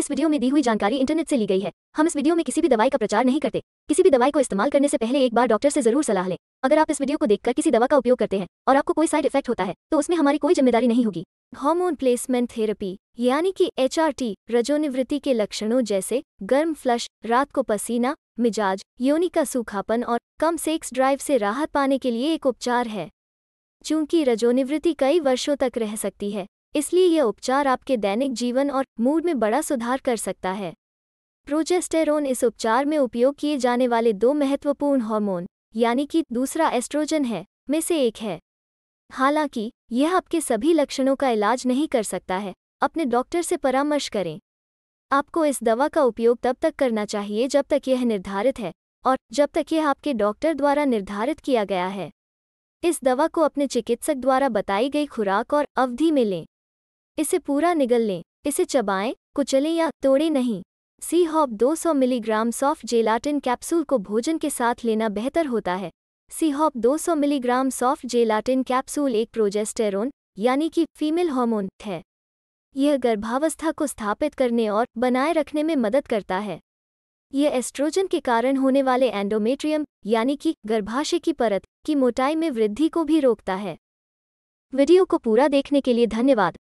इस वीडियो में दी हुई जानकारी इंटरनेट से ली गई है हम इस वीडियो में किसी भी दवाई का प्रचार नहीं करते किसी भी दवाई को इस्तेमाल करने से पहले एक बार डॉक्टर से जरूर सलाह लें अगर आप इस वीडियो को देखकर किसी दवा का उपयोग करते हैं और आपको कोई साइड इफेक्ट होता है तो उसमें हमारी कोई जिम्मेदारी नहीं होगी हार्मोन प्लेसमेंट थेरेपी यानी कि एच रजोनिवृत्ति के लक्षणों जैसे गर्म फ्लश रात को पसीना मिजाज योनि का सूखापन और कम सेक्स ड्राइव से राहत पाने के लिए एक उपचार है चूंकि रजोनिवृत्ति कई वर्षों तक रह सकती है इसलिए यह उपचार आपके दैनिक जीवन और मूड में बड़ा सुधार कर सकता है प्रोजेस्टेरोन इस उपचार में उपयोग किए जाने वाले दो महत्वपूर्ण हार्मोन यानी कि दूसरा एस्ट्रोजन है में से एक है हालांकि यह आपके सभी लक्षणों का इलाज नहीं कर सकता है अपने डॉक्टर से परामर्श करें आपको इस दवा का उपयोग तब तक करना चाहिए जब तक यह निर्धारित है और जब तक यह आपके डॉक्टर द्वारा निर्धारित किया गया है इस दवा को अपने चिकित्सक द्वारा बताई गई खुराक और अवधि में लें इसे पूरा निगल लें इसे चबाएं कुचलें या तोड़े नहीं सी हॉप 200 मिलीग्राम सॉफ्ट जेलाटिन कैप्सूल को भोजन के साथ लेना बेहतर होता है सी हॉप 200 मिलीग्राम सॉफ्ट जेलाटिन कैप्सूल एक प्रोजेस्टेरोन यानी कि फीमेल हार्मोन है यह गर्भावस्था को स्थापित करने और बनाए रखने में मदद करता है यह एस्ट्रोजन के कारण होने वाले एंडोमेट्रियम यानी कि गर्भाशय की परत की मोटाई में वृद्धि को भी रोकता है वीडियो को पूरा देखने के लिए धन्यवाद